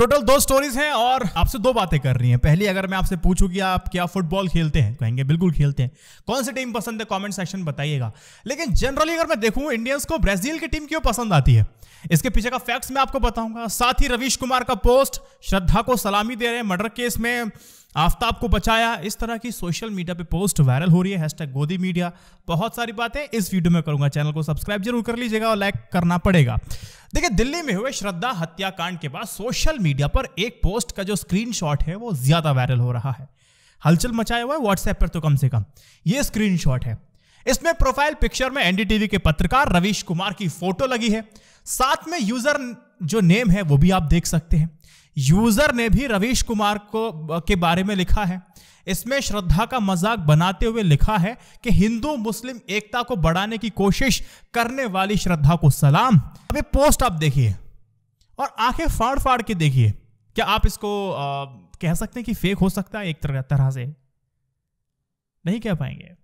total दो stories हैं और आपसे दो बातें कर रही हैं पहली अगर मैं आपसे पूछूं कि आप क्या फुटबॉल खेलते हैं कहेंगे बिल्कुल खेलते हैं कौन सी टीम पसंद है कमेंट सेक्शन बताइएगा लेकिन जनरली अगर मैं देखूं इंडियंस को ब्राजील की टीम क्यों पसंद आती है इसके पीछे का फैक्ट्स मैं आपको बताऊंगा साथ ही रवीश कुमार का पोस्ट श्रद्धा को सलामी दे रहे हैं मर्डर केस में आफ्ताब को बचाया इस तरह की सोशल मीडिया पे पोस्ट वायरल हो रही है हैशटैग गोदी मीडिया बहुत सारी बातें इस वीडियो में करूंगा चैनल को सब्सक्राइब जरूर कर लीजिएगा और लाइक करना पड़ेगा देखिए दिल्ली में हुए श्रद्धा हत्याकांड के बाद सोशल मीडिया पर एक पोस्ट का जो स्क्रीनशॉट है वो ज्यादा वायरल हो रहा है हलचल मचाया हुआ है व्हाट्सएप पर तो कम से कम ये स्क्रीन है इसमें प्रोफाइल पिक्चर में एनडीटीवी के पत्रकार रवीश कुमार की फोटो लगी है साथ में यूजर जो नेम है वो भी आप देख सकते हैं यूजर ने भी रवीश कुमार को के बारे में लिखा है इसमें श्रद्धा का मजाक बनाते हुए लिखा है कि हिंदू मुस्लिम एकता को बढ़ाने की कोशिश करने वाली श्रद्धा को सलाम अभी पोस्ट आप देखिए और आंखें फाड़ फाड़ के देखिए क्या आप इसको आ, कह सकते हैं कि फेक हो सकता है एक तरह से नहीं कह पाएंगे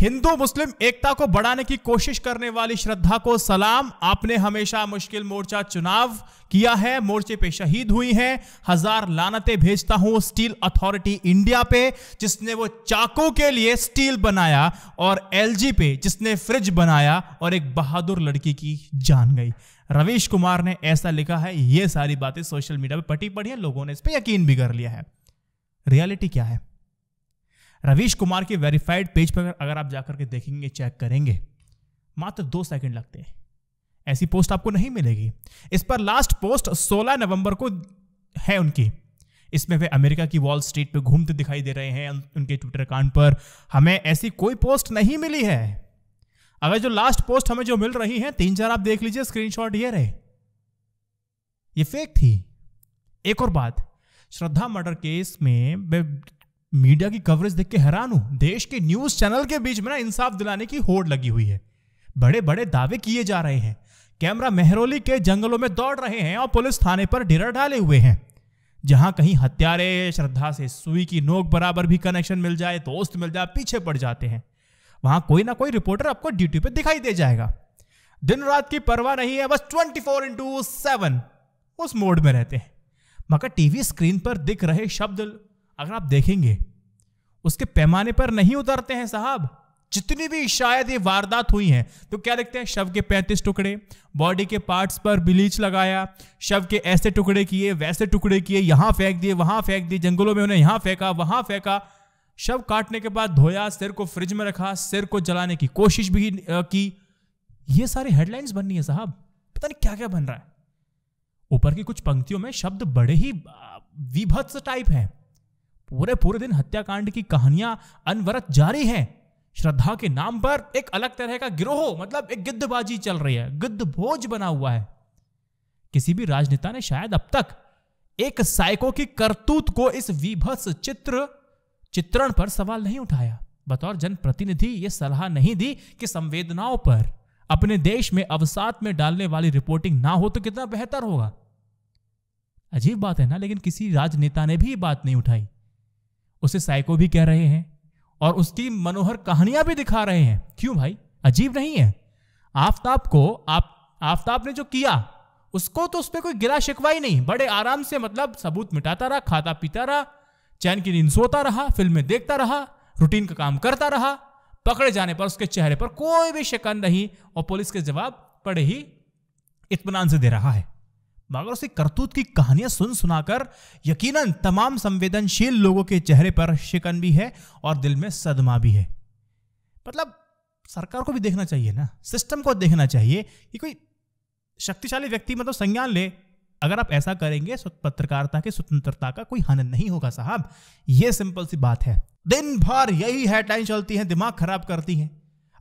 हिंदू मुस्लिम एकता को बढ़ाने की कोशिश करने वाली श्रद्धा को सलाम आपने हमेशा मुश्किल मोर्चा चुनाव किया है मोर्चे पे शहीद हुई हैं हजार लानते भेजता हूं स्टील अथॉरिटी इंडिया पे जिसने वो चाकू के लिए स्टील बनाया और एलजी पे जिसने फ्रिज बनाया और एक बहादुर लड़की की जान गई रवीश कुमार ने ऐसा लिखा है ये सारी बातें सोशल मीडिया पर पटी पड़ी है लोगों ने इस पर यकीन भी कर लिया है रियलिटी क्या है रवीश कुमार के वेरीफाइड पेज पर अगर आप जाकर के देखेंगे चेक करेंगे मात्र दो सेकंड लगते हैं ऐसी पोस्ट आपको नहीं मिलेगी इस पर लास्ट पोस्ट 16 नवंबर को है उनकी इसमें वे अमेरिका की वॉल स्ट्रीट पे घूमते दिखाई दे रहे हैं उनके ट्विटर अकाउंट पर हमें ऐसी कोई पोस्ट नहीं मिली है अगर जो लास्ट पोस्ट हमें जो मिल रही है तीन चार आप देख लीजिए स्क्रीनशॉट ये रहे ये फेक थी एक और बात श्रद्धा मर्डर केस में मीडिया की कवरेज देख के हैरान हूं देश के न्यूज चैनल के बीच में ना इंसाफ दिलाने की होड़ लगी हुई है बड़े बड़े दावे किए जा रहे हैं कैमरा मेहरोली के जंगलों में दौड़ रहे हैं और पुलिस थाने पर डेरा डाले हुए हैं जहां कहीं हत्यारे श्रद्धा से सुई की नोक बराबर भी कनेक्शन मिल जाए दोस्त मिल जाए पीछे पड़ जाते हैं वहां कोई ना कोई रिपोर्टर आपको ड्यूटी पे दिखाई दे जाएगा दिन रात की परवाह नहीं है बस ट्वेंटी फोर इंटू सेवन उस मोड में रहते हैं मगर टीवी स्क्रीन पर दिख रहे शब्द अगर आप देखेंगे उसके पैमाने पर नहीं उतरते हैं साहब जितनी भी शायद ये वारदात हुई हैं तो क्या देखते हैं शव के 35 टुकड़े बॉडी के पार्ट्स पर ब्लीच लगाया शव के ऐसे टुकड़े किए वैसे टुकड़े किए यहाँ फेंक दिए वहाँ फेंक दिए जंगलों में उन्हें यहाँ फेंका वहाँ फेंका शव काटने के बाद धोया सिर को फ्रिज में रखा सिर को जलाने की कोशिश भी की ये सारी हेडलाइंस बननी है साहब पता नहीं क्या क्या बन रहा है ऊपर की कुछ पंक्तियों में शब्द बड़े ही विभत्स टाइप हैं पूरे पूरे दिन हत्याकांड की कहानियां अनवरत जारी हैं श्रद्धा के नाम पर एक अलग तरह का गिरोह मतलब एक गिद्धबाजी चल रही है गिद्ध भोज बना हुआ है किसी भी राजनेता ने शायद अब तक एक साइको की करतूत को इस विभत्स चित्र चित्रण पर सवाल नहीं उठाया बतौर जनप्रतिनिधि यह सलाह नहीं दी कि संवेदनाओं पर अपने देश में अवसाद में डालने वाली रिपोर्टिंग ना हो तो कितना बेहतर होगा अजीब बात है ना लेकिन किसी राजनेता ने भी बात नहीं उठाई उसे साइको भी कह रहे हैं और उसकी मनोहर कहानियां भी दिखा रहे हैं क्यों भाई अजीब नहीं है आफ्ताब को आप आफ्ताब ने जो किया उसको तो उस पर कोई गिला शिकवा ही नहीं बड़े आराम से मतलब सबूत मिटाता रहा खाता पीता रहा चैन की नींद सोता रहा फिल्में देखता रहा रूटीन का काम करता रहा पकड़े जाने पर उसके चेहरे पर कोई भी शिकन नहीं और पुलिस के जवाब पड़े ही इतमान से दे रहा है मगर उसे करतूत की कहानियां सुन सुनाकर यकीनन तमाम संवेदनशील लोगों के चेहरे पर शिकन भी है और दिल में सदमा भी है मतलब सरकार को भी देखना चाहिए ना सिस्टम को देखना चाहिए कि कोई शक्तिशाली व्यक्ति मतलब संज्ञान ले अगर आप ऐसा करेंगे पत्रकारिता की स्वतंत्रता का कोई हानि नहीं होगा साहब ये सिंपल सी बात है दिन भर यही हेडलाइन चलती है दिमाग खराब करती है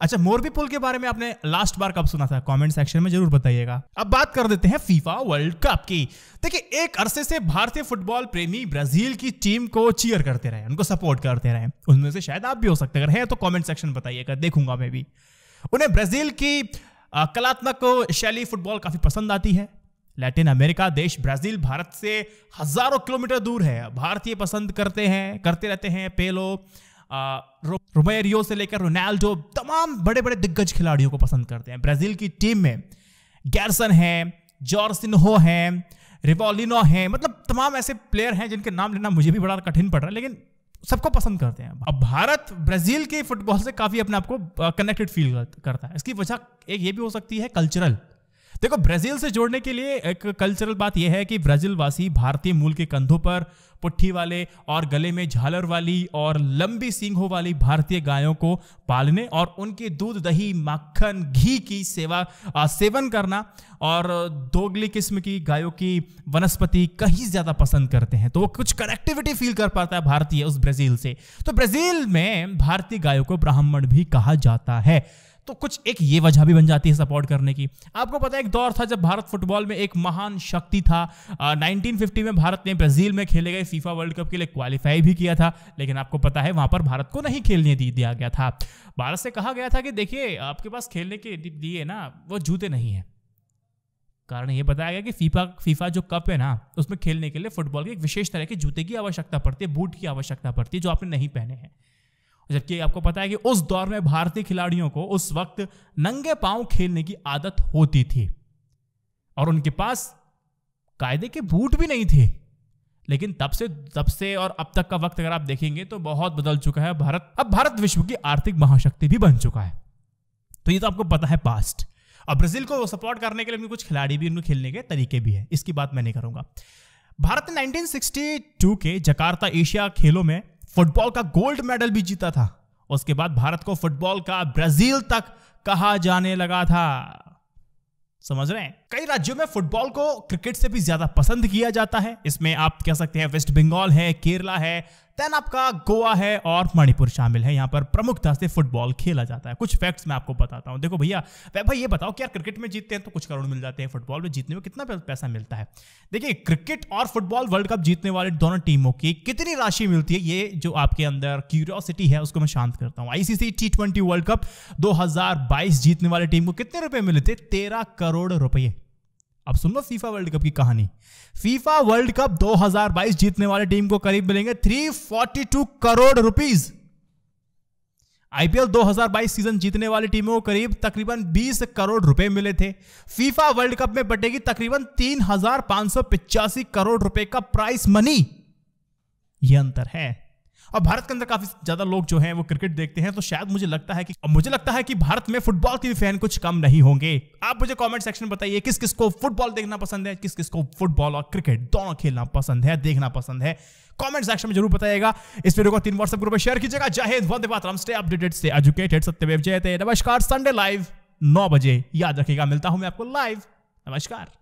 अच्छा मोरबी पुल के बारे में आपने लास्ट बार कब सुना था कमेंट सेक्शन में जरूर बताइएगा अब बात कर देते हैं फीफा वर्ल्ड कप की देखिए एक अरसे से भारतीय फुटबॉल प्रेमी ब्राजील की टीम को चीयर करते रहे उनको सपोर्ट करते रहे उनमें से शायद आप भी हो सकते अगर हैं तो कॉमेंट सेक्शन बताइएगा देखूंगा मैं भी उन्हें ब्राजील की कलात्मक शैली फुटबॉल काफी पसंद आती है लैटिन अमेरिका देश ब्राजील भारत से हजारों किलोमीटर दूर है भारतीय पसंद करते हैं करते रहते हैं पेलो रोमेरियो से लेकर रोनाल्डो तमाम बड़े बड़े दिग्गज खिलाड़ियों को पसंद करते हैं ब्राज़ील की टीम में गैरसन है जॉर्सिनहो हैं रिवॉलिनो हैं मतलब तमाम ऐसे प्लेयर हैं जिनके नाम लेना मुझे भी बड़ा कठिन पड़ रहा है लेकिन सबको पसंद करते हैं अब भारत ब्राज़ील के फुटबॉल से काफ़ी अपने आप को कनेक्टेड फील करता है इसकी वजह एक ये भी हो सकती है कल्चरल देखो ब्राजील से जोड़ने के लिए एक कल्चरल बात यह है कि ब्राजील वासी भारतीय मूल के कंधों पर पुट्ठी वाले और गले में झालर वाली और लंबी सींगों वाली भारतीय गायों को पालने और उनके दूध दही मक्खन घी की सेवा सेवन करना और दोगली किस्म की गायों की वनस्पति कहीं ज्यादा पसंद करते हैं तो वो कुछ कनेक्टिविटी फील कर पाता है भारतीय उस ब्राजील से तो ब्राजील में भारतीय गायों को ब्राह्मण भी कहा जाता है तो कुछ एक ये वजह भी बन जाती है सपोर्ट करने की आपको पता है एक दौर था जब भारत फुटबॉल में एक महान शक्ति था आ, 1950 में भारत ने ब्राजील में खेले गए फीफा वर्ल्ड कप के लिए क्वालिफाई भी किया था लेकिन आपको पता है वहां पर भारत को नहीं खेलने दी दिया गया था भारत से कहा गया था कि देखिए आपके पास खेलने के लिए ना वो जूते नहीं हैं कारण ये बताया गया कि फीफा फीफा जो कप है ना उसमें खेलने के लिए फुटबॉल के एक विशेष तरह के जूते की आवश्यकता पड़ती है बूट की आवश्यकता पड़ती है जो आपने नहीं पहने हैं जबकि आपको पता है कि उस दौर में भारतीय खिलाड़ियों को उस वक्त नंगे पांव खेलने की आदत होती थी और उनके पास कायदे के बूट भी नहीं थे लेकिन तब से तब से और अब तक का वक्त अगर आप देखेंगे तो बहुत बदल चुका है भारत अब भारत विश्व की आर्थिक महाशक्ति भी बन चुका है तो ये तो आपको पता है पास्ट और ब्राजील को सपोर्ट करने के लिए उनके कुछ खिलाड़ी भी उनको खेलने के तरीके भी हैं इसकी बात मैं नहीं करूंगा भारत ने 1962 के जकार्ता एशिया खेलों में फुटबॉल का गोल्ड मेडल भी जीता था उसके बाद भारत को फुटबॉल का ब्राजील तक कहा जाने लगा था समझ रहे हैं कई राज्यों में फुटबॉल को क्रिकेट से भी ज्यादा पसंद किया जाता है इसमें आप कह सकते हैं वेस्ट बंगाल है केरला है देन आपका गोवा है और मणिपुर शामिल है यहाँ पर प्रमुखता से फुटबॉल खेला जाता है कुछ फैक्ट्स मैं आपको बताता हूँ देखो भैया भाई ये बताओ कि यार क्रिकेट में जीतते हैं तो कुछ करोड़ मिल जाते हैं फुटबॉल में जीतने में कितना पैसा मिलता है देखिए क्रिकेट और फुटबॉल वर्ल्ड कप जीतने वाले दोनों टीमों की कितनी राशि मिलती है ये जो आपके अंदर क्यूरियोसिटी है उसको मैं शांत करता हूँ आईसीसी टी वर्ल्ड कप दो जीतने वाली टीम को कितने रुपए मिले थे तेरह करोड़ रुपये अब सुन लो फीफा वर्ल्ड कप की कहानी फीफा वर्ल्ड कप 2022 जीतने वाले टीम को करीब मिलेंगे 342 करोड़ रुपीस आईपीएल 2022 सीजन जीतने वाली टीमों को करीब तकरीबन 20 करोड़ रुपए मिले थे फीफा वर्ल्ड कप में बटेगी तकरीबन तीन करोड़ रुपए का प्राइस मनी यह अंतर है और भारत के अंदर काफी ज्यादा लोग जो हैं वो क्रिकेट देखते हैं तो शायद मुझे लगता है कि मुझे लगता है कि भारत में फुटबॉल के भी फैन कुछ कम नहीं होंगे आप मुझे कमेंट सेक्शन में बताइए किस किस को फुटबॉल देखना पसंद है किस किस को फुटबॉल और क्रिकेट दोनों खेलना पसंद है देखना पसंद है कमेंट सेक्शन में जरूर बताइएगा इस वीडियो को तीन व्हाट्सएप ग्रुप में शेयर कीजिएगा जय हिंद वंदे मातरम स्टे अपडेटेड से एजुकेटेड सत्यदेव जयते नमस्कार संडे लाइव नौ बजे याद रखिएगा मिलता हूं मैं आपको लाइव नमस्कार